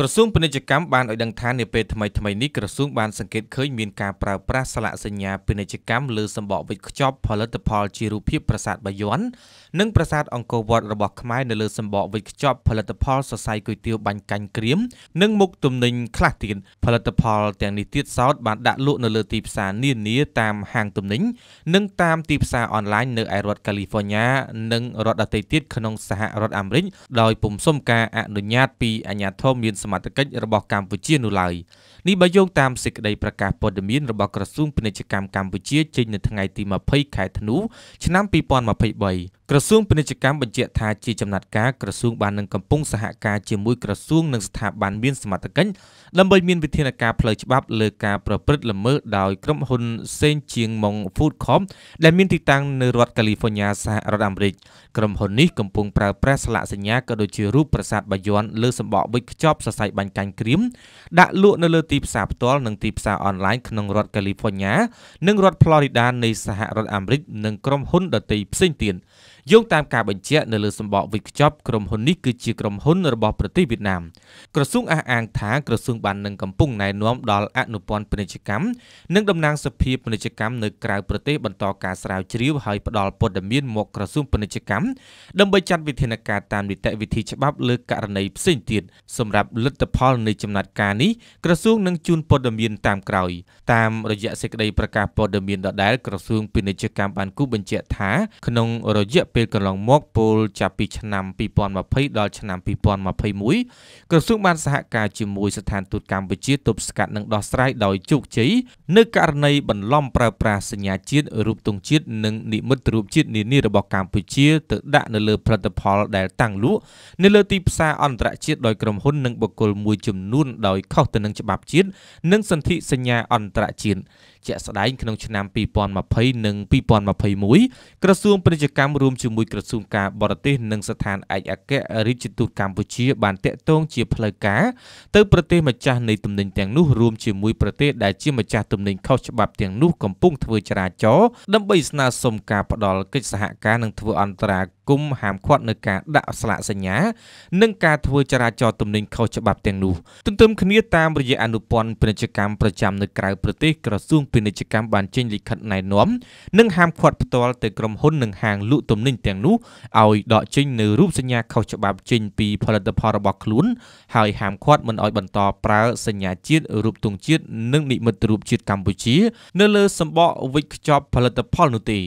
ក្រសួងពាណិជ្ជកម្មបានឲ្យដឹងថានាពេលថ្មីថ្មីនេះក្រសួងបានសង្កេតឃើញមានការប្រើប្រាស់ស្លាកសញ្ញាពាណិជ្ជកម្មលើសម្បកវេចខ្ចប់ផលិតផលជារូបភាពប្រាសាទបាយ័ននិងប្រាសាទអង្គរវត្តរបស់ខ្មែរនៅលើសម្បកវេចខ្ចប់ផលិតផលសរសៃគុយទាវបាញ់កាញ់ក្រៀមនិងមុខទំនិញខ្លះទៀតផលិតផលទាំងនេះទៀតសោតបានដាក់លក់នៅលើទីផ្សារនានាតាមហាងទំនិញនិងតាមទីផ្សារអនឡាញនៅឯរដ្ឋកាលីហ្វ័រញ៉ានិងរដ្ឋដទៃទៀតក្នុងសហរដ្ឋអាមេរិកដោយពុំសុំការអនុញ្ញាតពីអាជ្ញាធរមានសមសមត្ថកិច្ចរបស់កម្ពុជានោះឡើយនេះបើយោងតាមសេចក្តីប្រកាសព័ត៌មានរបស់ក្រសួងពាណិជ្ជកម្មកម្ពុជាចេញនៅថ្ងៃទី20ខែធ្នូឆ្នាំ2023ក្រសួងពាណិជ្ជកម្មបញ្ជាក់ថាជាចំណាត់ការក្រសួងបាននឹងកំពុងសហការជាមួយក្រសួងនិងស្ថាប័នមានសមត្ថកិច្ចដើម្បីមានវិធានការផ្លូវច្បាប់ លើការប្រព្រឹត្តល្មើសដោយក្រុមហ៊ុនសេងជាងម៉ុង Foodcom ដែលមានទីតាំងនៅរដ្ឋ California សហរដ្ឋអាមេរិកក្រុមហ៊ុននេះកំពុងប្រើប្រាស់ស្លាកសញ្ញាក៏ដូចជារូបប្រាសាទបាយ័នលើសម្បកវិចខ្ចប់សរសៃបាញ់កាញ់ក្រៀមដាក់លក់នៅលើទីទីផ្សារផ្ទាល់និងទីផ្សារអនឡាញក្នុងរដ្ឋកាលីហ្វ័រញ៉ានិងរដ្ឋ Florida នៃសហរដ្ឋអាមេរិកនិងក្រុមហ៊ុនដទៃផ្សេងទៀតយោងតាមការបញ្ជាក់នៅលើសម្បកវិខ្ចប់ក្រុមហ៊ុននេះគឺជាក្រុមហ៊ុនរបស់ប្រទេសវៀតណាមក្រសួងអះអាងថាក្រសួងបាននឹងកំពុងណែនាំដល់អនុព័ន្ធពាណិជ្ជកម្មនិងតំណាងសភាពាណិជ្ជកម្មនៅក្រៅប្រទេសបន្តការស្រាវជ្រាវហើយផ្ដល់ព័ត៌មានមកក្រសួងពាណិជ្ជកម្មដើម្បីចាត់វិធានការតាមនីតិវិធីច្បាប់លើករណីផ្សេងទៀតសម្រាប់លទ្ធផលនៃចំណាត់ការនេះក្រសួងនឹងជូនព័ត៌មានតាមក្រោយតាមរយៈសេចក្តីប្រកាសព័ត៌មានដដែលក្រសួងពាណិជ្ជកម្មបានគូបញ្ជាក់ថាក្នុងរយៈពេលកន្លងមកពលចាប់ពីឆ្នាំ2020ដល់ឆ្នាំ2021ក្រសួងបានសហការជាមួយស្ថានទូតកម្ពុជាទប់ស្កាត់និងដោះស្រាយដោយជោគជ័យនៅករណីបន្លំប្រើប្រាស់សញ្ញាជាតិរូបទង់ជាតិនិងនិមិត្តរូបជាតិនានារបស់កម្ពុជា ទៅដាក់នៅលើផលិតផលដែលតាំងលក់នៅលើទីផ្សារអន្តរជាតិដោយក្រុមហ៊ុននិងបុគ្គលមួយចំនួនដោយខុសទៅនឹងច្បាប់ជាតិនិងសន្ធិសញ្ញាអន្តរជាតិជាក់ស្ដែងក្នុងឆ្នាំ2020និង2021ក្រសួងពាណិជ្ជកម្មរួមជាមួយក្រសួងការបរទេសនិងស្ថានឯកអគ្គរដ្ឋទូតកម្ពុជា បានតាក់ទងជាផ្លូវការទៅប្រទេសម្ចាស់នៃទំនិញទាំងនោះរួមជាមួយប្រទេសដែលជាម្ចាស់ទំនិញខុសច្បាប់ទាំងនោះកំពុងធ្វើចរាចរដើម្បីស្នើសុំការផ្ដល់កិច្ចសហការនិងធ្វើអន្តរាគមន៍ហាមឃាត់នៅការដាក់ស្លាកសញ្ញានិងការធ្វើចរាចរណ៍ទំនិញខុសច្បាប់ទាំងនោះទន្ទឹមគ្នាតាមរយៈអនុព័ន្ធពាណិជ្ជកម្មប្រចាំនៅក្រៅប្រទេសក្រសួងពាណិជ្ជកម្មបានចេញលិខិតណែនាំនិងហាមឃាត់ផ្ទាល់ទៅក្រុមហ៊ុននិងហាងលក់ទំនិញទាំងនោះឲ្យដកចេញនៅរូបសញ្ញាខុសច្បាប់ចេញពី ផលិតផលរបស់ខ្លួន ហើយហាមឃាត់មិនឲ្យបន្តប្រើសញ្ញាជាតិរូបទង់ជាតិនិងនិមិត្តរូបជាតិកម្ពុជានៅលើសម្បកវិច្ចខ្ចប់ផលិតផលនោះទេ